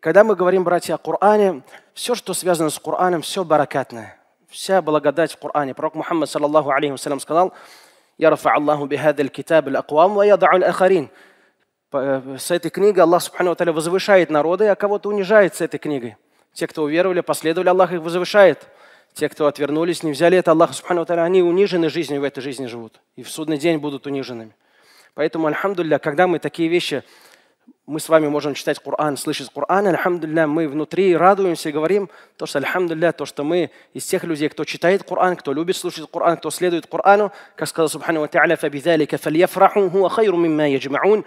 Когда мы говорим, братья, о Коране, все, что связано с Кораном, все баракатное. Вся благодать в Коране. Пророк Мухаммад, саллаллаху алейхи вассалям, сказал, Я «Ярафа Аллаху бихадал китаб аквам ва яда'у ахарин». Э, с этой книгой Аллах, субхану ва возвышает народы, а кого-то унижает с этой книгой. Те, кто уверовали, последовали, Аллах их возвышает. Те, кто отвернулись, не взяли это Аллаха, субхану ва они унижены жизнью, в этой жизни живут. И в судный день будут униженными. Поэтому, альхамдулля, когда мы такие вещи мы с вами можем читать Коран, слышать Коран, альхамдулля, мы внутри радуемся и говорим, то, что альхамдулля, то, что мы из тех людей, кто читает Коран, кто любит слушать Коран, кто следует Корану, как сказал Субхану Та'аля, «Фабидалика фальяфраху хуа хайру мимма яджмаун».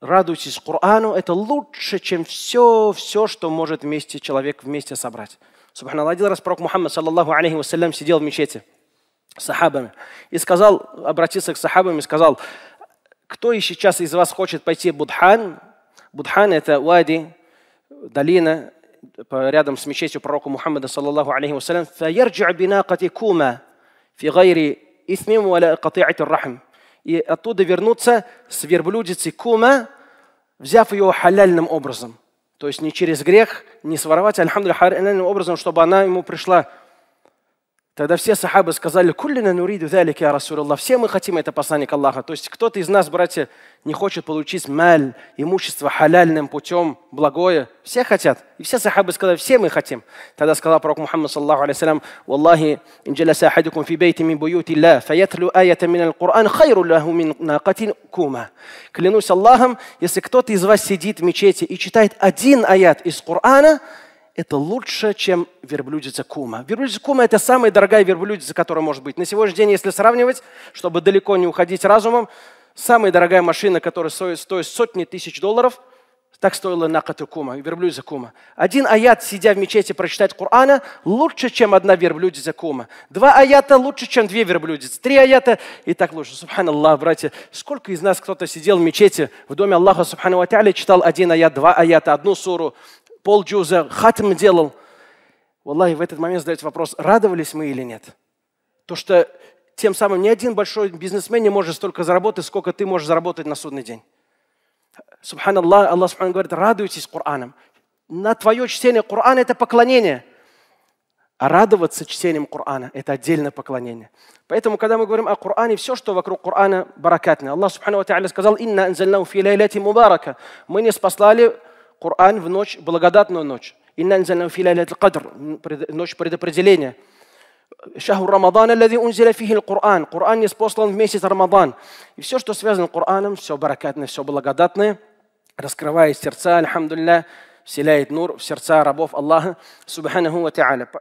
Радуйтесь Корану, это лучше, чем все, все, что может вместе человек вместе собрать. Субханаллах, один раз пророк Мухаммад, саллаллаху алейхи вассалям, сидел в мечети с сахабами и сказал, обратился к сахабам и сказал, кто сейчас из вас хочет пойти в Будхан? Будхан – это Уади долина рядом с мечетью пророка Мухаммада, саллаллаху алейхи вассалям. «Фаярджи бинакати кума фи гайри исмим валя катиати рахм». И оттуда вернуться с верблюдицы кума, взяв ее халяльным образом. То есть не через грех, не своровать, а альхамдулиллах, халяльным образом, чтобы она ему пришла Тогда все сахабы сказали, «Куллина нуриду залик, я Расулаллах». Все мы хотим это посланник Аллаха. То есть кто-то из нас, братья, не хочет получить маль, имущество халяльным путем, благое. Все хотят. И все сахабы сказали, все мы хотим. Тогда сказал пророк Мухаммад, саллаху алейсалям, «Валлахи, инджаласа ахадукум фи бейти мин буюти ла, фаятлю аята мин аль-Кур'ан, хайру лаху мин накатин кума». Клянусь Аллахом, если кто-то из вас сидит в мечети и читает один аят из Кур'ана, это лучше, чем верблюдица кума. Верблюдица кума – это самая дорогая верблюдица, которая может быть. На сегодняшний день, если сравнивать, чтобы далеко не уходить разумом, самая дорогая машина, которая стоит, стоит сотни тысяч долларов, так стоила накаты кума, верблюдица кума. Один аят, сидя в мечети, прочитать Корана, лучше, чем одна верблюдица кума. Два аята лучше, чем две верблюдицы. Три аята и так лучше. Субханаллах, братья, сколько из нас кто-то сидел в мечети, в доме Аллаха, субхану ва читал один аят, два аята, одну суру, Пол Джуза, хатм делал. Валлахи, в этот момент задается вопрос, радовались мы или нет? То, что тем самым ни один большой бизнесмен не может столько заработать, сколько ты можешь заработать на судный день. Субханаллах, Аллах Субхану говорит, радуйтесь Кораном. На твое чтение Корана – это поклонение. А радоваться чтением Корана – это отдельное поклонение. Поэтому, когда мы говорим о Коране, все, что вокруг Корана, баракатное. Аллах Субхану Ва сказал, «Инна анзальнау фи лайлати мубарака». Мы не спаслали Коран в ночь, благодатную ночь. Инна анзальна фи лайлат кадр ночь предопределения. Шаху Рамадан, аллади унзиля фихи Коран. Коран не спослан в месяц Рамадан. И все, что связано с Кораном, все баракатное, все благодатное, раскрывает сердца, альхамдулля, вселяет нур в сердца рабов Аллаха, субханаху ва та'аля.